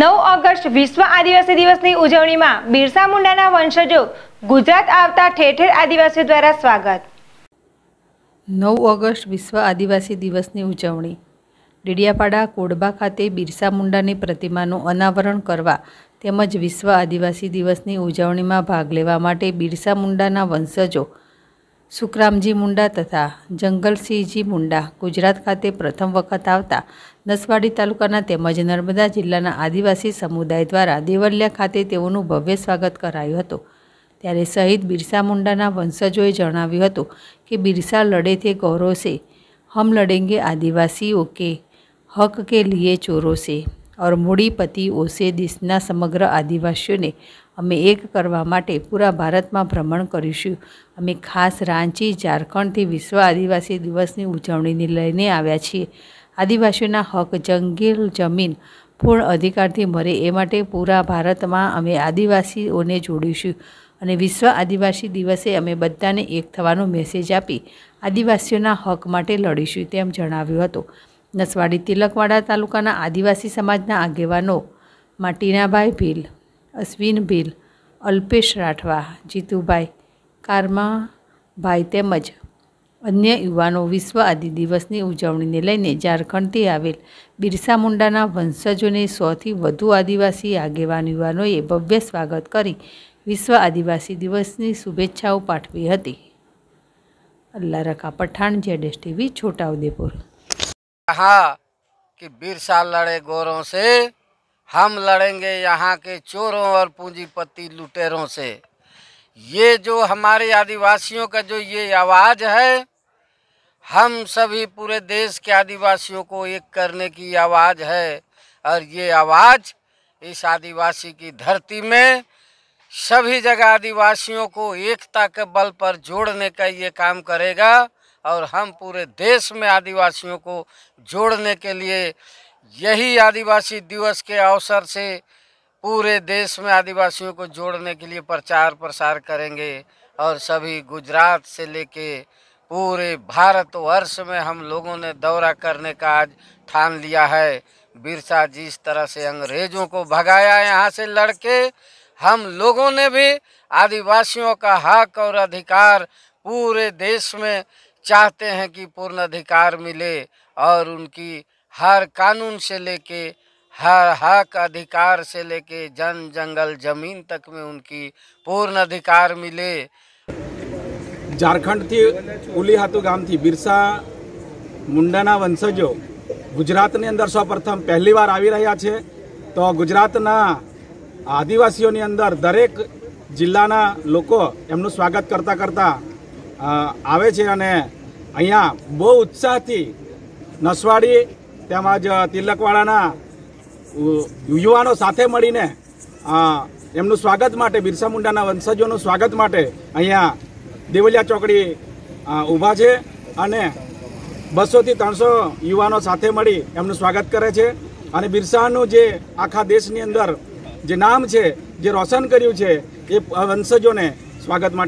નવ ઓગસ્ટ વિશ્વ આદિવાસી દિવસની ઉજવણીમાં બિરસા મુંડાના વંશજો ગુજરાત આવતા ઠેર ઠેર આદિવાસીઓ દ્વારા સ્વાગત નવ ઓગસ્ટ વિશ્વ આદિવાસી દિવસની ઉજવણી ડેડિયાપાડા કોડબા ખાતે બિરસા મુંડાની પ્રતિમાનું અનાવરણ કરવા તેમજ વિશ્વ આદિવાસી દિવસની ઉજવણીમાં ભાગ લેવા માટે બિરસા મુંડાના વંશજો સુખરામજી મુંડા તથા જંગલસિંહજી મુંડા ગુજરાત ખાતે પ્રથમ વખત આવતા નસવાડી તાલુકાના તેમજ નર્મદા જિલ્લાના આદિવાસી સમુદાય દ્વારા દેવલિયા ખાતે તેઓનું ભવ્ય સ્વાગત કરાયું હતું ત્યારે શહીદ બિરસા મુંડાના વંશજોએ જણાવ્યું હતું કે બિરસા લડે તે ગૌરવ સે હમ લડેંગે આદિવાસીઓ કે હક કે લીએ ચોરો સે અર મુડીપતિ ઓસે દિсна સમગ્ર આદિવાસીઓને અમે એક કરવા માટે પૂરા ભારત માં ભ્રમણ કરીશું અમે ખાસ રાંચી ઝારખંડ થી વિશ્વ આદિવાસી દિવસ ની ઉજવણી લઈને આવ્યા છીએ આદિવાસીઓ ના હક જંગલ જમીન પૂર્ણ અધિકાર થી મળે એ માટે પૂરા ભારત માં અમે આદિવાસીઓને જોડીશું અને વિશ્વ આદિવાસી દિવસે અમે બધા ને એક થવાનો મેસેજ આપી આદિવાસીઓ ના હક માટે લડીશું તેમ જણાવ્યું હતો નસવાડી તિલકવાડા તાલુકાના આદિવાસી સમાજના આગેવાનો માટીનાભાઈ ભીલ અશ્વિન ભીલ અલ્પેશ રાઠવા જીતુભાઈ કારમાભાઈ તેમજ અન્ય યુવાનો વિશ્વ આદિ દિવસની ઉજવણીને લઈને ઝારખંડથી આવેલ બિરસા મુંડાના વંશજોને સોથી વધુ આદિવાસી આગેવાન યુવાનોએ ભવ્ય સ્વાગત કરી વિશ્વ આદિવાસી દિવસની શુભેચ્છાઓ પાઠવી હતી Allarakha Pathan Z S TV Chhotaudepur कहा कि बिरसा लड़े गोरों से हम लड़ेंगे यहाँ के चोरों और पूंजीपति लुटेरों से ये जो हमारे आदिवासियों का जो ये आवाज़ है हम सभी पूरे देश के आदिवासियों को एक करने की आवाज़ है और ये आवाज़ इस आदिवासी की धरती में सभी जगह आदिवासियों को एकता के बल पर जोड़ने का ये काम करेगा और हम पूरे देश में आदिवासियों को जोड़ने के लिए यही आदिवासी दिवस के अवसर से पूरे देश में आदिवासियों को जोड़ने के लिए प्रचार प्रसार करेंगे और सभी गुजरात से लेके पूरे भारतवर्ष में हम लोगों ने दौरा करने का आज ठान लिया है बिरसा जिस तरह से अंग्रेजों को भगाया यहाँ से लड़के हम लोगों ने भी आदिवासियों का हक और अधिकार पूरे देश में चाहते हैं कि पूर्ण अधिकार मिले और उनकी हर कानून से लेके हर हक अधिकार से लेके जन जंगल जमीन तक में उनकी पूर्ण अधिकार मिले झारखंड थी उली हाथों गांव थी बिरसा मुंडाना वंशजों गुजरात ने अंदर सौ प्रथम पहली बार आ रहा छे तो गुजरात ना आदिवासियों अंदर दरेक जिल्ला एमनु स्वागत करता करता आवे અહીંયા બહુ ઉત્સાહથી નસવાડી તેમજ તિલકવાડાના યુવાનો સાથે મળીને એમનું સ્વાગત માટે બિરસા મુંડાના વંશજોનું સ્વાગત માટે અહીંયા દેવલિયા ચોકડી ઊભા છે અને બસોથી ત્રણસો યુવાનો સાથે મળી એમનું સ્વાગત કરે છે અને બિરસાનું જે આખા દેશની અંદર જે નામ છે જે રોશન કર્યું છે એ વંશજોને સ્વાગત માટે